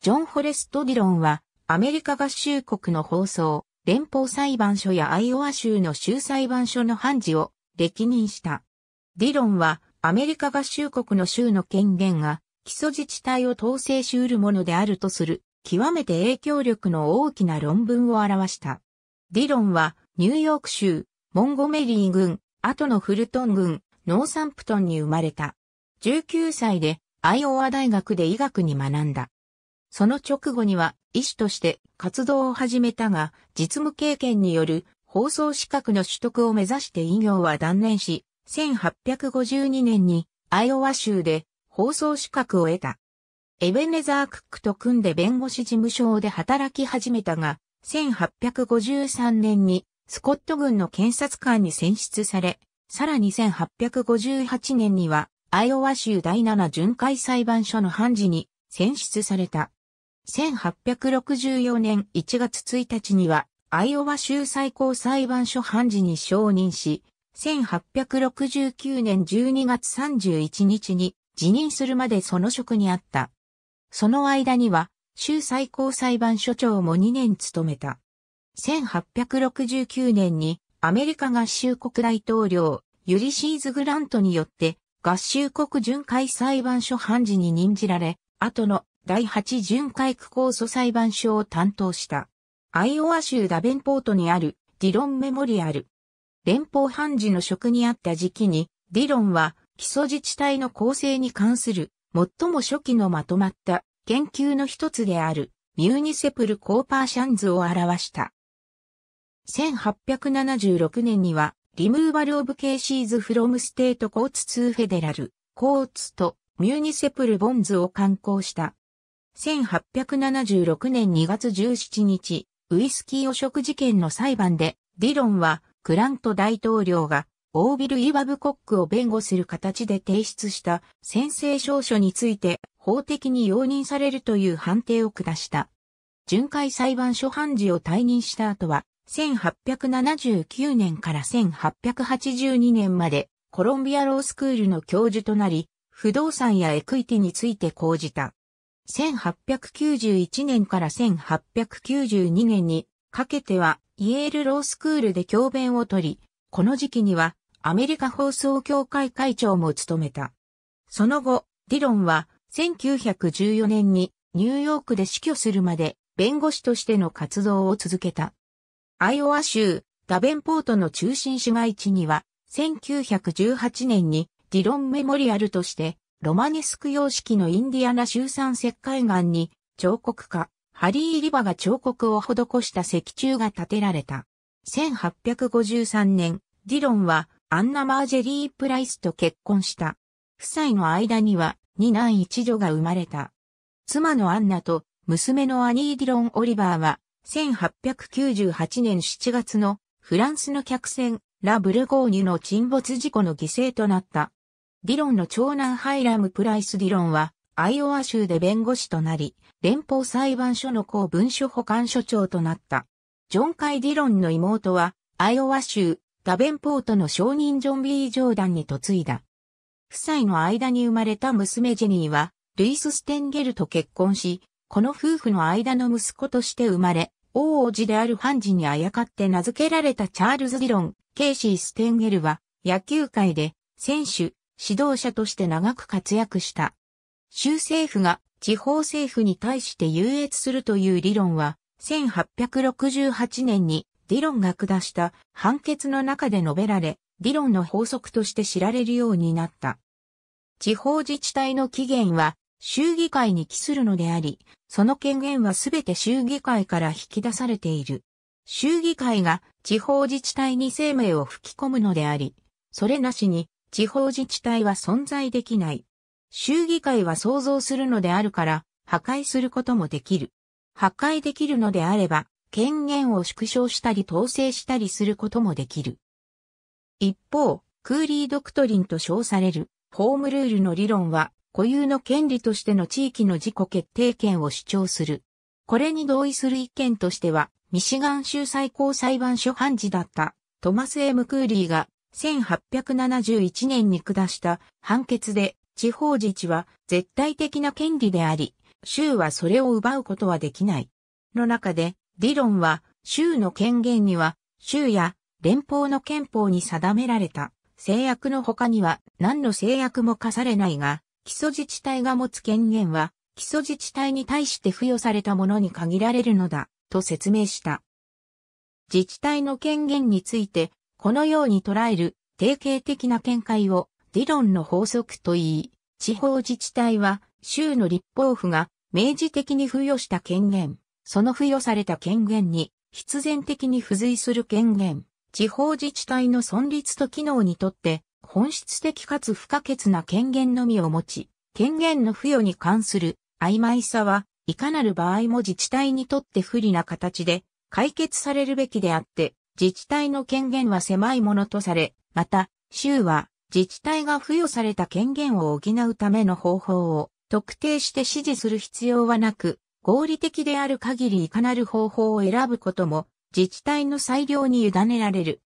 ジョン・フォレスト・ディロンは、アメリカ合衆国の放送、連邦裁判所やアイオワ州の州裁判所の判事を歴任した。ディロンは、アメリカ合衆国の州の権限が、基礎自治体を統制し得るものであるとする、極めて影響力の大きな論文を表した。ディロンは、ニューヨーク州、モンゴメリー郡、後のフルトン郡、ノーサンプトンに生まれた。19歳で、アイオワ大学で医学に学んだ。その直後には医師として活動を始めたが、実務経験による放送資格の取得を目指して医業は断念し、1852年にアイオワ州で放送資格を得た。エベネザー・クックと組んで弁護士事務所で働き始めたが、1853年にスコット軍の検察官に選出され、さらに1858年にはアイオワ州第7巡回裁判所の判事に選出された。1864年1月1日には、アイオワ州最高裁判所判事に承認し、1869年12月31日に辞任するまでその職にあった。その間には、州最高裁判所長も2年務めた。1869年にアメリカ合衆国大統領ユリシーズ・グラントによって合衆国巡回裁判所判事に任じられ、後の第8巡回区構訴裁判所を担当した。アイオワ州ダベンポートにあるディロンメモリアル。連邦判事の職にあった時期に、ディロンは基礎自治体の構成に関する最も初期のまとまった研究の一つであるミューニセプル・コーパーシャンズを表した。1876年にはリムーバル・オブ・ケーシーズ・フロム・ステート・コーツ・ツー・フェデラル、コーツとミューニセプル・ボンズを刊行した1876年2月17日、ウイスキー汚職事件の裁判で、ディロンは、クラント大統領が、オービル・イワブコックを弁護する形で提出した宣誓証書について法的に容認されるという判定を下した。巡回裁判所判事を退任した後は、1879年から1882年までコロンビアロースクールの教授となり、不動産やエクイティについて講じた。1891年から1892年にかけてはイエールロースクールで教鞭をとり、この時期にはアメリカ放送協会会長も務めた。その後、ディロンは1914年にニューヨークで死去するまで弁護士としての活動を続けた。アイオワ州ダベンポートの中心市街地には1918年にディロンメモリアルとしてロマネスク様式のインディアナ州産石灰岩に彫刻家、ハリー・リバが彫刻を施した石柱が建てられた。1853年、ディロンはアンナ・マージェリー・プライスと結婚した。夫妻の間には二男一女が生まれた。妻のアンナと娘のアニー・ディロン・オリバーは1898年7月のフランスの客船ラ・ブルゴーニュの沈没事故の犠牲となった。ディロンの長男ハイラム・プライス・ディロンは、アイオワ州で弁護士となり、連邦裁判所の公文書保管所長となった。ジョン・カイ・ディロンの妹は、アイオワ州、ダベンポートの証人ジョン・ビー・ジョーダンに嫁いだ。夫妻の間に生まれた娘ジェニーは、ルイス・ステンゲルと結婚し、この夫婦の間の息子として生まれ、王王子であるハンジにあやかって名付けられたチャールズ・ディロン、ケイシー・ステンゲルは、野球界で、選手、指導者として長く活躍した。州政府が地方政府に対して優越するという理論は、1868年にディロンが下した判決の中で述べられ、ディロンの法則として知られるようになった。地方自治体の起源は州議会に帰するのであり、その権限はすべて州議会から引き出されている。州議会が地方自治体に生命を吹き込むのであり、それなしに地方自治体は存在できない。州議会は創造するのであるから、破壊することもできる。破壊できるのであれば、権限を縮小したり統制したりすることもできる。一方、クーリードクトリンと称される、ホームルールの理論は、固有の権利としての地域の自己決定権を主張する。これに同意する意見としては、ミシガン州最高裁判所判事だったトマス・エムクーリーが1871年に下した判決で、地方自治は絶対的な権利であり、州はそれを奪うことはできない。の中で、理論は、州の権限には、州や連邦の憲法に定められた制約の他には何の制約も課されないが、基礎自治体が持つ権限は、基礎自治体に対して付与されたものに限られるのだ、と説明した。自治体の権限について、このように捉える定型的な見解を理論の法則と言い、地方自治体は州の立法府が明示的に付与した権限、その付与された権限に必然的に付随する権限、地方自治体の存立と機能にとって本質的かつ不可欠な権限のみを持ち、権限の付与に関する曖昧さはいかなる場合も自治体にとって不利な形で解決されるべきであって、自治体の権限は狭いものとされ、また、州は自治体が付与された権限を補うための方法を特定して指示する必要はなく、合理的である限りいかなる方法を選ぶことも自治体の裁量に委ねられる。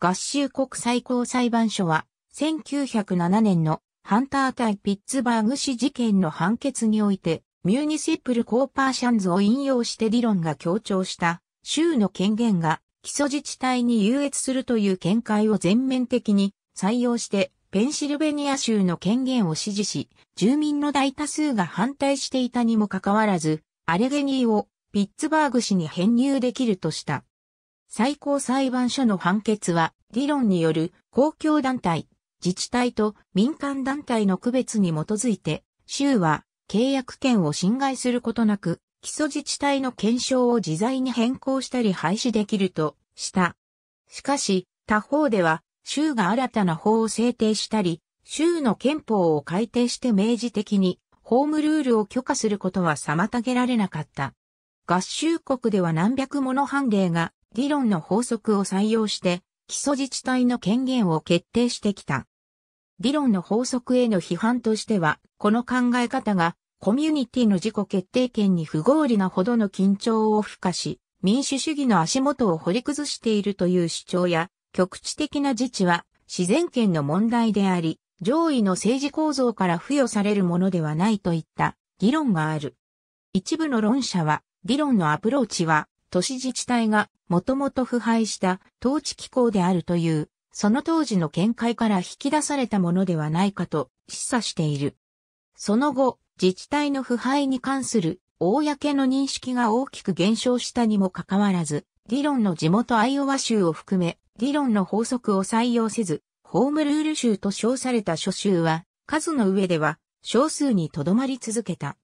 合衆国最高裁判所は1907年のハンター対ピッツバーグ市事件の判決においてミューニシップルコーパーシャンズを引用して理論が強調した州の権限が基礎自治体に優越するという見解を全面的に採用してペンシルベニア州の権限を支持し、住民の大多数が反対していたにもかかわらず、アレゲニーをピッツバーグ市に編入できるとした。最高裁判所の判決は、理論による公共団体、自治体と民間団体の区別に基づいて、州は契約権を侵害することなく、基礎自治体の検証を自在に変更したり廃止できるとした。しかし、他方では、州が新たな法を制定したり、州の憲法を改定して明示的にホームルールを許可することは妨げられなかった。合衆国では何百もの判例が理論の法則を採用して基礎自治体の権限を決定してきた。理論の法則への批判としては、この考え方がコミュニティの自己決定権に不合理なほどの緊張を付加し、民主主義の足元を掘り崩しているという主張や、局地的な自治は自然権の問題であり、上位の政治構造から付与されるものではないといった議論がある。一部の論者は、議論のアプローチは、都市自治体がもともと腐敗した統治機構であるという、その当時の見解から引き出されたものではないかと示唆している。その後、自治体の腐敗に関する公の認識が大きく減少したにもかかわらず、ディロンの地元アイオワ州を含め、ディロンの法則を採用せず、ホームルール州と称された諸州は、数の上では少数にとどまり続けた。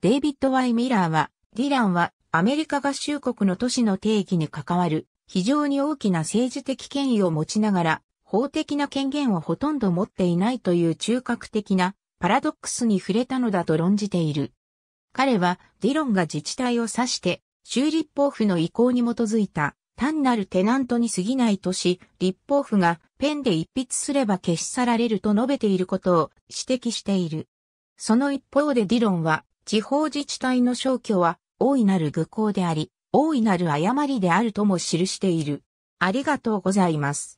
デイビッド・ワイ・ミラーは、ディランはアメリカ合衆国の都市の定義に関わる非常に大きな政治的権威を持ちながら、法的な権限をほとんど持っていないという中核的なパラドックスに触れたのだと論じている。彼はディロンが自治体を指して州立法府の意向に基づいた単なるテナントに過ぎないとし、立法府がペンで一筆すれば消し去られると述べていることを指摘している。その一方でディロンは地方自治体の消去は大いなる愚行であり、大いなる誤りであるとも記している。ありがとうございます。